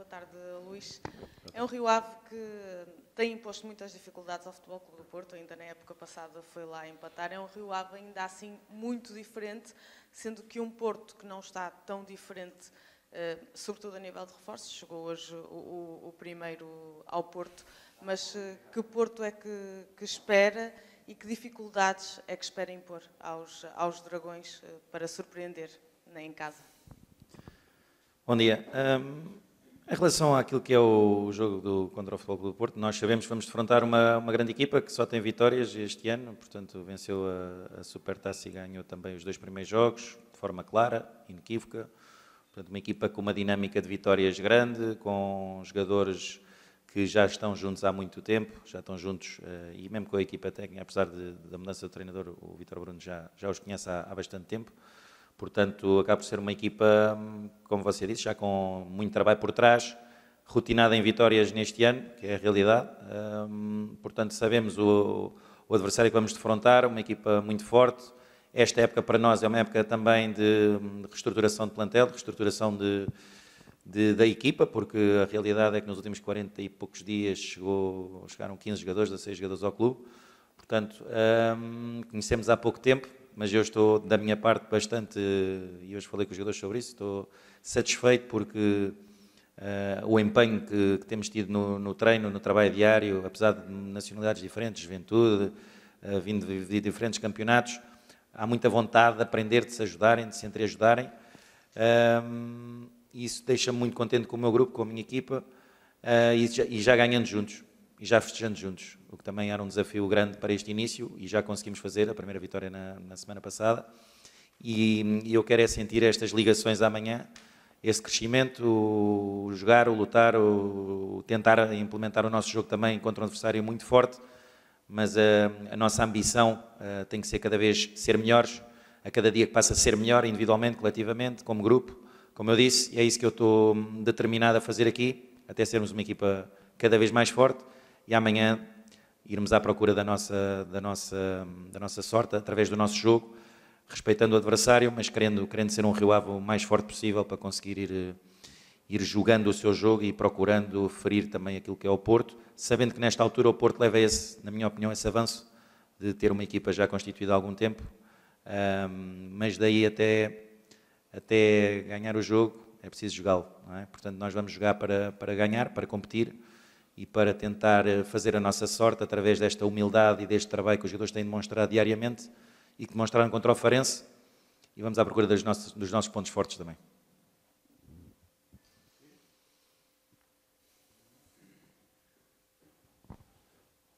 Boa tarde, Luís. É um Rio Ave que tem imposto muitas dificuldades ao Futebol Clube do Porto, ainda na época passada foi lá empatar. É um Rio Ave ainda assim muito diferente, sendo que um Porto que não está tão diferente, eh, sobretudo a nível de reforços, chegou hoje o, o primeiro ao Porto, mas eh, que Porto é que, que, espera e que dificuldades é que espera impor aos, aos dragões eh, para surpreender nem né, em casa? Bom dia. Um... Em relação àquilo que é o jogo do, contra o Futebol Clube do Porto, nós sabemos que vamos defrontar uma, uma grande equipa que só tem vitórias este ano, portanto venceu a, a Supertaça e ganhou também os dois primeiros jogos, de forma clara, inequívoca. Portanto, uma equipa com uma dinâmica de vitórias grande, com jogadores que já estão juntos há muito tempo, já estão juntos, eh, e mesmo com a equipa técnica, apesar de, da mudança do treinador, o Vitor Bruno já, já os conhece há, há bastante tempo. Portanto, acaba por ser uma equipa, hum, como você disse, já com muito trabalho por trás, rotinada em vitórias neste ano, que é a realidade. Um, portanto, sabemos o, o, adversário que vamos defrontar, uma equipa muito forte. Esta época para nós é uma época também de hum, reestruturação de plantel, de reestruturação de, de, da equipa, porque a realidade é que nos últimos 40 e poucos dias chegou, chegaram 15 jogadores, 16 jogadores ao clube. Portanto, um, conhecemos há pouco tempo, mas eu estou, da minha parte, bastante, e hoje falei com os jogadores sobre isso, estou satisfeito porque uh, o empenho que, que, temos tido no, no treino, no trabalho diário, apesar de nacionalidades diferentes, juventude, uh, vindo de, de, diferentes campeonatos, há muita vontade de aprender, de se ajudarem, de se entreajudarem. Um, ehm, isso deixa-me muito contente com o meu grupo, com a minha equipa, uh, e, já, e já ganhando juntos e já festejando juntos, o que também era um desafio grande para este início e já conseguimos fazer a primeira vitória na, na semana passada. E, e, eu quero é sentir estas ligações amanhã, esse crescimento, o, o jogar, o lutar, o, o tentar implementar o nosso jogo também contra um adversário muito forte, mas a, a nossa ambição a, eh, tem que ser cada vez ser melhores, a cada dia que passa a ser melhor individualmente, coletivamente, como grupo, como eu disse, e é isso que eu estou determinado a fazer aqui, até sermos uma equipa cada vez mais forte e amanhã irmos à procura da nossa, da nossa, da nossa sorte através do nosso jogo, respeitando o adversário, mas querendo, querendo ser um Rio Ave o mais forte possível para conseguir ir, eh, ir jogando o seu jogo e procurando ferir também aquilo que é o Porto, sabendo que nesta altura o Porto leva esse, na minha opinião, esse avanço de ter uma equipa já constituída há algum tempo, mas daí até, até ganhar o jogo é preciso jogá-lo. É? Portanto, nós vamos jogar para, para ganhar, para competir e para tentar eh, fazer a nossa sorte através desta humildade e deste trabalho que os jogadores têm demonstrado diariamente e que demonstraram contra o Farense. E vamos à procura dos nossos, dos nossos pontos fortes também.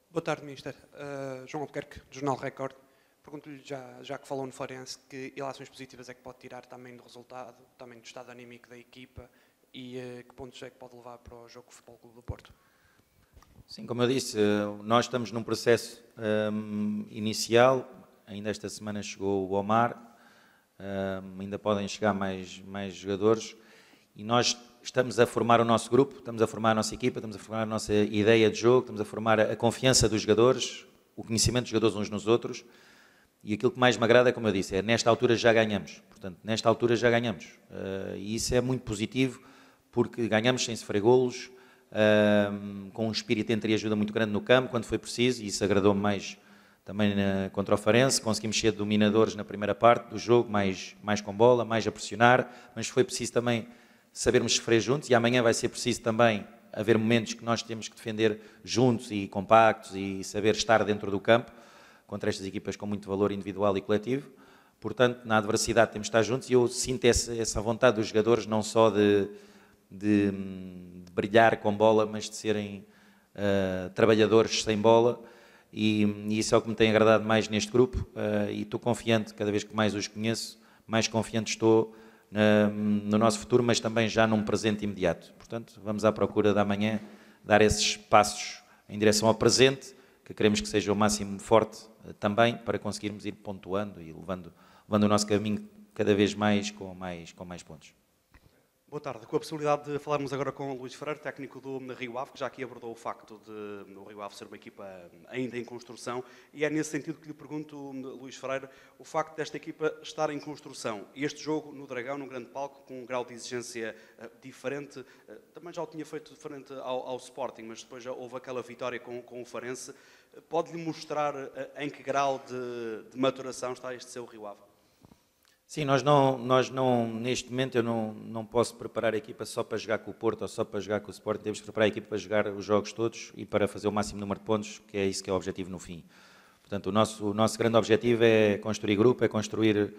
Boa tarde, Ministro. Uh, eh, João Albuquerque, do Jornal Record. Pergunto-lhe, já, já que falou no Forense, que ilações positivas é que pode tirar também do resultado, também do estado anímico da equipa e uh, que pontos é que pode levar para o jogo do Futebol Clube do Porto? Sim, como eu disse, eh, nós estamos num processo um, ehm, inicial. Ainda esta semana chegou o Omar, um, ehm, ainda podem chegar mais, mais jogadores. E nós estamos a formar o nosso grupo, estamos a formar a nossa equipa, estamos a formar a nossa ideia de jogo, estamos a formar a confiança dos jogadores, o conhecimento dos jogadores uns nos outros. E aquilo que mais me agrada, é, como eu disse, é nesta altura já ganhamos. Portanto, nesta altura já ganhamos. Uh, e isso é muito positivo, porque ganhamos sem sofrer golos, um, com um espírito entre ajuda muito grande no campo, quando foi preciso, e isso agradou-me mais também na, contra o Farense. Conseguimos ser dominadores na primeira parte do jogo, mais, mais com bola, mais a pressionar, mas foi preciso também sabermos sofrer juntos, e amanhã vai ser preciso também haver momentos que nós temos que defender juntos e compactos e saber estar dentro do campo contra estas equipas com muito valor individual e coletivo. Portanto, na adversidade temos de estar juntos e eu sinto essa, vontade dos jogadores, não só de, de, de brilhar com bola, mas de serem uh, trabalhadores sem bola. E, e, isso é o que me tem agradado mais neste grupo. Uh, e estou confiante, cada vez que mais os conheço, mais confiante estou no nosso futuro, mas também já num presente imediato. Portanto, vamos à procura da manhã dar esses passos em direção ao presente, que queremos que seja o máximo forte uh, também, para conseguirmos ir pontuando e levando, levando o nosso caminho cada vez mais com mais, com mais pontos. Boa tarde. Com a possibilidade de falarmos agora com o Luís Ferreira, técnico do Rio Ave, que já aqui abordou o facto de o Rio Ave ser uma equipa hum, ainda em construção, e é nesse sentido que lhe pergunto, hum, Luís Ferreira, o facto desta equipa estar em construção. Este jogo no Dragão, num grande palco, com um grau de exigência hum, diferente, também já o tinha feito diferente ao, ao Sporting, mas depois já houve aquela vitória com, com o Farense. Pode-lhe mostrar em que grau de, de maturação está este seu Rio Ave? Sim, nós não, nós não neste momento eu não, não posso preparar a equipa só para jogar com o Porto ou só para jogar com o Sporting, temos que preparar a equipa para jogar os jogos todos e para fazer o máximo número de pontos, que é isso que é o objetivo no fim. Portanto, o nosso, o nosso grande objetivo é construir grupo, é construir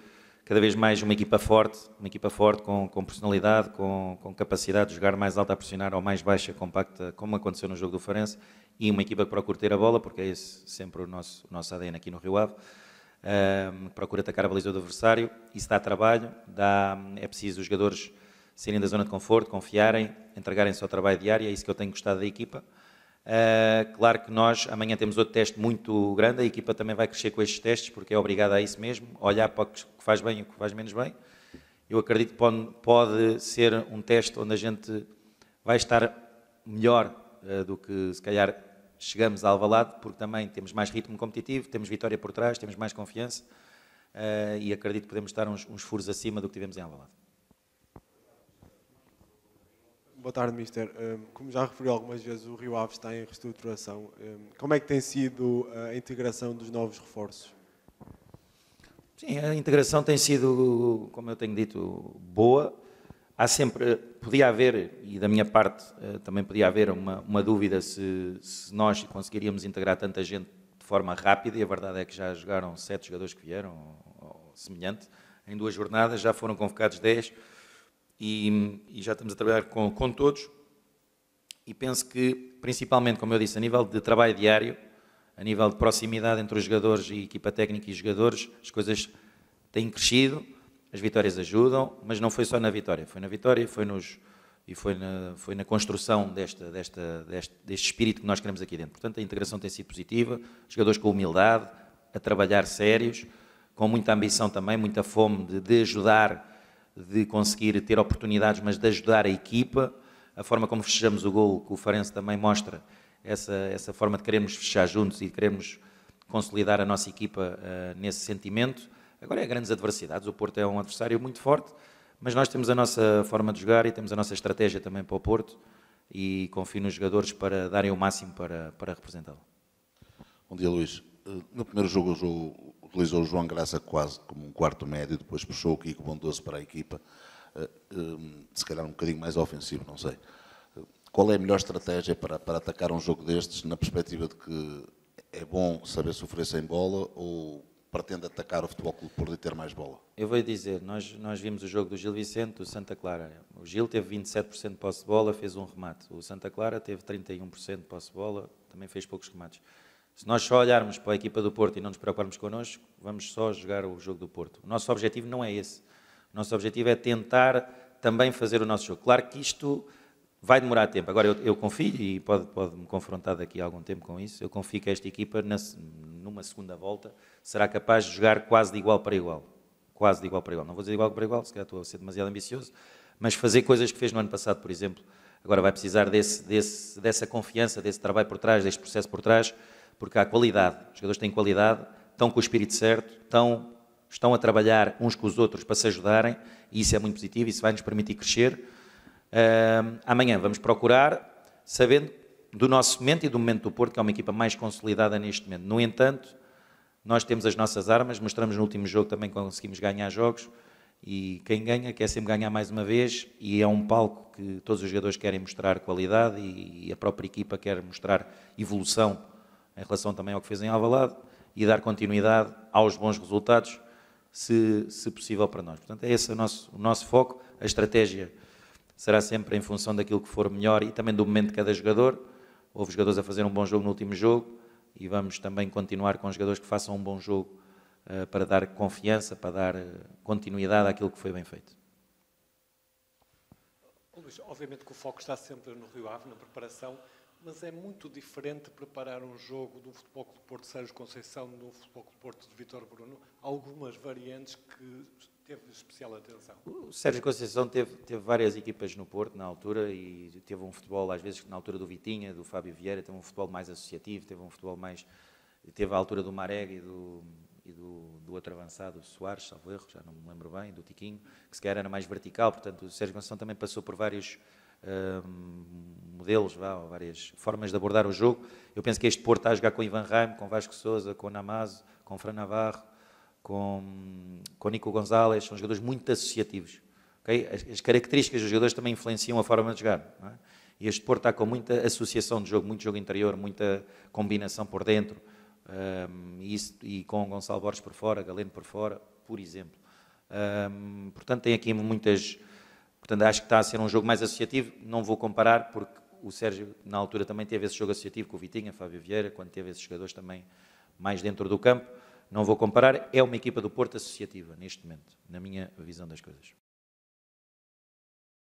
cada vez mais uma equipa forte, uma equipa forte com, com personalidade, com, com capacidade de jogar mais alta a pressionar ou mais baixa, compacta, como aconteceu no jogo do Farense, e uma equipa que procure ter a bola, porque é esse sempre o nosso, o nosso ADN aqui no Rio Ave procura atacar a baliza do adversário, isso dá trabalho, dá, é preciso os jogadores saírem da zona de conforto, confiarem, entregarem-se ao trabalho diário, é isso que eu tenho gostado da equipa. Uh, claro que nós amanhã temos outro teste muito grande, a equipa também vai crescer com estes testes, porque é obrigada a isso mesmo, olhar para o que faz bem e o que faz menos bem. Eu acredito que pode, pode ser um teste onde a gente vai estar melhor uh, do que se calhar chegamos a Alvalade porque também temos mais ritmo competitivo, temos vitória por trás, temos mais confiança uh, e acredito que podemos estar uns, uns furos acima do que tivemos em Alvalade. Boa tarde, Mister. Ehm, como já referi algumas vezes, o Rio Ave está em reestruturação. Ehm, como é que tem sido eh, a integração dos novos reforços? Sim, a integração tem sido, como eu tenho dito, boa. Há sempre, podia haver, e da minha parte eh, também podia haver uma, uma dúvida se, se, nós conseguiríamos integrar tanta gente de forma rápida, e a verdade é que já jogaram sete jogadores que vieram, ou, ou semelhante, em duas jornadas, já foram convocados dez, e, e já estamos a trabalhar com, com todos, e penso que, principalmente, como eu disse, a nível de trabalho diário, a nível de proximidade entre os jogadores e equipa técnica e jogadores, as coisas têm crescido, as vitórias ajudam, mas não foi só na vitória. Foi na vitória, foi nos e foi na, foi na construção desta, desta, deste, deste espírito que nós queremos aqui dentro. Portanto, a integração tem sido positiva, jogadores com humildade, a trabalhar sérios, com muita ambição também, muita fome de, de ajudar, de conseguir ter oportunidades, mas de ajudar a equipa. A forma como fechamos o gol, que o Farense também mostra, essa, essa forma de queremos fechar juntos e queremos consolidar a nossa equipa uh, nesse sentimento. Agora é grandes adversidades, o Porto é um adversário muito forte, mas nós temos a nossa forma de jogar e temos a nossa estratégia também para o Porto e confio nos jogadores para darem o máximo para, para representá-lo. Bom dia, Luís. Eh, no primeiro jogo, o jogo utilizou o João Graça quase como um quarto médio, depois puxou o Kiko Bondoso para a equipa, eh, eh, se calhar um bocadinho mais ofensivo, não sei. Qual é a melhor estratégia para, para atacar um jogo destes, na perspectiva de que é bom saber sofrer sem bola ou pretende atacar o Futebol Clube Porto e ter mais bola? Eu vou dizer, nós, nós vimos o jogo do Gil Vicente, do Santa Clara. O Gil teve 27% de posse de bola, fez um remate. O Santa Clara teve 31% de posse de bola, também fez poucos remates. Se nós só olharmos para a equipa do Porto e não nos preocuparmos connosco, vamos só jogar o jogo do Porto. O nosso objetivo não é esse. O nosso objetivo é tentar também fazer o nosso jogo. Claro que isto vai demorar tempo. Agora, eu, eu confio, e pode, pode, me confrontar daqui a algum tempo com isso, eu confio que esta equipa, na, numa segunda volta, será capaz de jogar quase de igual para igual. Quase de igual para igual. Não vou dizer igual para igual, se calhar estou a ser demasiado ambicioso, mas fazer coisas que fez no ano passado, por exemplo. Agora vai precisar desse, desse, dessa confiança, desse trabalho por trás, deste processo por trás, porque há qualidade. Os jogadores têm qualidade, estão com o espírito certo, estão, estão a trabalhar uns com os outros para se ajudarem, e isso é muito positivo, isso vai nos permitir crescer Uh, amanhã vamos procurar, sabendo do nosso momento e do momento do Porto, que é uma equipa mais consolidada neste momento. No entanto, nós temos as nossas armas, mostramos no último jogo também que conseguimos ganhar jogos e quem ganha quer sempre ganhar mais uma vez e é um palco que todos os jogadores querem mostrar qualidade e, a própria equipa quer mostrar evolução em relação também ao que fez em Alvalade e dar continuidade aos bons resultados, se, se possível para nós. Portanto, é esse o nosso, o nosso foco, a estratégia será sempre em função daquilo que for melhor e também do momento de cada jogador. Houve jogadores a fazer um bom jogo no último jogo e vamos também continuar com jogadores que façam um bom jogo uh, para dar confiança, para dar eh, continuidade àquilo que foi bem feito. Luís, obviamente que o foco está sempre no Rio Ave, na preparação, mas é muito diferente preparar um jogo do Futebol Clube Porto Sérgio Conceição do Futebol Clube Porto de Vitor Bruno. Algumas variantes que teve especial atenção? O Sérgio Conceição teve, teve, várias equipas no Porto, na altura, e teve um futebol, às vezes, na altura do Vitinha, do Fábio Vieira, teve um futebol mais associativo, teve um futebol mais... Teve a altura do Marega e do, e do, do outro avançado, o Soares, salvo erro, já não me lembro bem, do Tiquinho, que sequer era mais vertical, portanto, o Sérgio Conceição também passou por vários... Um, modelos, vá, várias formas de abordar o jogo. Eu penso que este Porto está a jogar com Ivan Raim, com Vasco Souza, com Namazo, com Fran Navarro, com, com Nico Gonzalez, são jogadores muito associativos. Okay? As, as, características dos jogadores também influenciam a forma de jogar. É? E este Porto está com muita associação de jogo, muito jogo interior, muita combinação por dentro, um, e, isso, e com Gonçalo Borges por fora, Galeno por fora, por exemplo. Um, portanto, tem aqui muitas. Portanto, acho que está a ser um jogo mais associativo. Não vou comparar, porque o Sérgio, na altura, também teve esse jogo associativo com o Vitinha, Fábio Vieira, quando teve esses jogadores também mais dentro do campo não vou comparar, é uma equipa do Porto associativa, neste momento, na minha visão das coisas.